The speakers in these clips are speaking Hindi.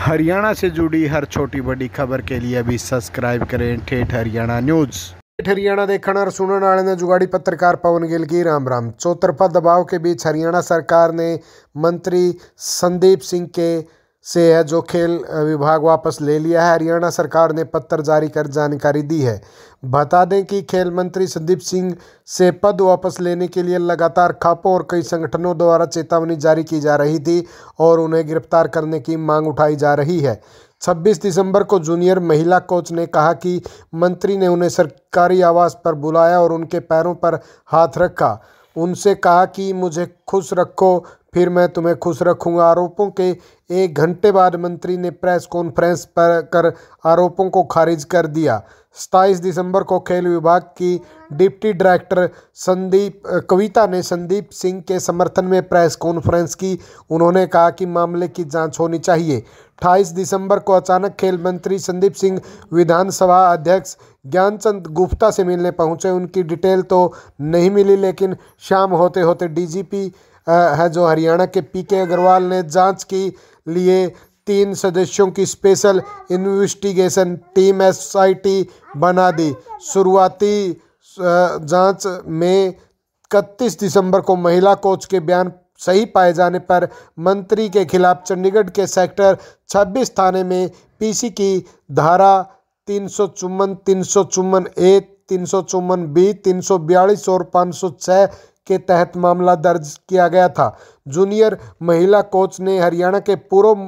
हरियाणा से जुड़ी हर छोटी बड़ी खबर के लिए अभी सब्सक्राइब करें ठेठ हरियाणा न्यूज़ ठेठ हरियाणा देखने और सुनने वाले ने जुगाड़ी पत्रकार पवन गिल की राम राम चौतरफा दबाव के बीच हरियाणा सरकार ने मंत्री संदीप सिंह के से है जो खेल विभाग वापस ले लिया है हरियाणा सरकार ने पत्र जारी कर जानकारी दी है बता दें कि खेल मंत्री संदीप सिंह से पद वापस लेने के लिए लगातार खापों और कई संगठनों द्वारा चेतावनी जारी की जा रही थी और उन्हें गिरफ्तार करने की मांग उठाई जा रही है 26 दिसंबर को जूनियर महिला कोच ने कहा कि मंत्री ने उन्हें सरकारी आवास पर बुलाया और उनके पैरों पर हाथ रखा उनसे कहा कि मुझे खुश रखो फिर मैं तुम्हें खुश रखूंगा आरोपों के एक घंटे बाद मंत्री ने प्रेस कॉन्फ्रेंस पर कर आरोपों को खारिज कर दिया सताईस दिसंबर को खेल विभाग की डिप्टी डायरेक्टर संदीप कविता ने संदीप सिंह के समर्थन में प्रेस कॉन्फ्रेंस की उन्होंने कहा कि मामले की जांच होनी चाहिए अट्ठाईस दिसंबर को अचानक खेल मंत्री संदीप सिंह विधानसभा अध्यक्ष ज्ञानचंद गुप्ता से मिलने पहुंचे उनकी डिटेल तो नहीं मिली लेकिन शाम होते होते डीजीपी है जो हरियाणा के पी के अग्रवाल ने जांच के लिए तीन सदस्यों की स्पेशल इन्वेस्टिगेशन टीम एसआईटी बना दी शुरुआती जांच में इकतीस दिसंबर को महिला कोच के बयान सही पाए जाने पर मंत्री के खिलाफ चंडीगढ़ के सेक्टर 26 थाने में पीसी की धारा तीन सौ चुम्बन तीन सौ चुम्बन ए तीन सौ चुम्बन बी तीन सौ बयालीस और पाँच सौ छः के तहत मामला दर्ज किया गया था जूनियर महिला कोच ने हरियाणा के पूर्व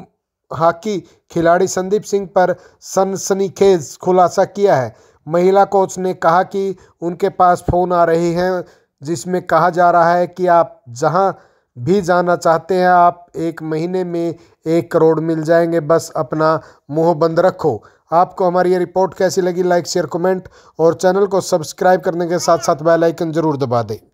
हॉकी खिलाड़ी संदीप सिंह पर सनसनीखेज खुलासा किया है महिला कोच ने कहा कि उनके पास फ़ोन आ रहे हैं जिसमें कहा जा रहा है कि आप जहां भी जाना चाहते हैं आप एक महीने में एक करोड़ मिल जाएंगे बस अपना मुंह बंद रखो आपको हमारी ये रिपोर्ट कैसी लगी लाइक शेयर कमेंट और चैनल को सब्सक्राइब करने के साथ साथ बेल आइकन जरूर दबा दें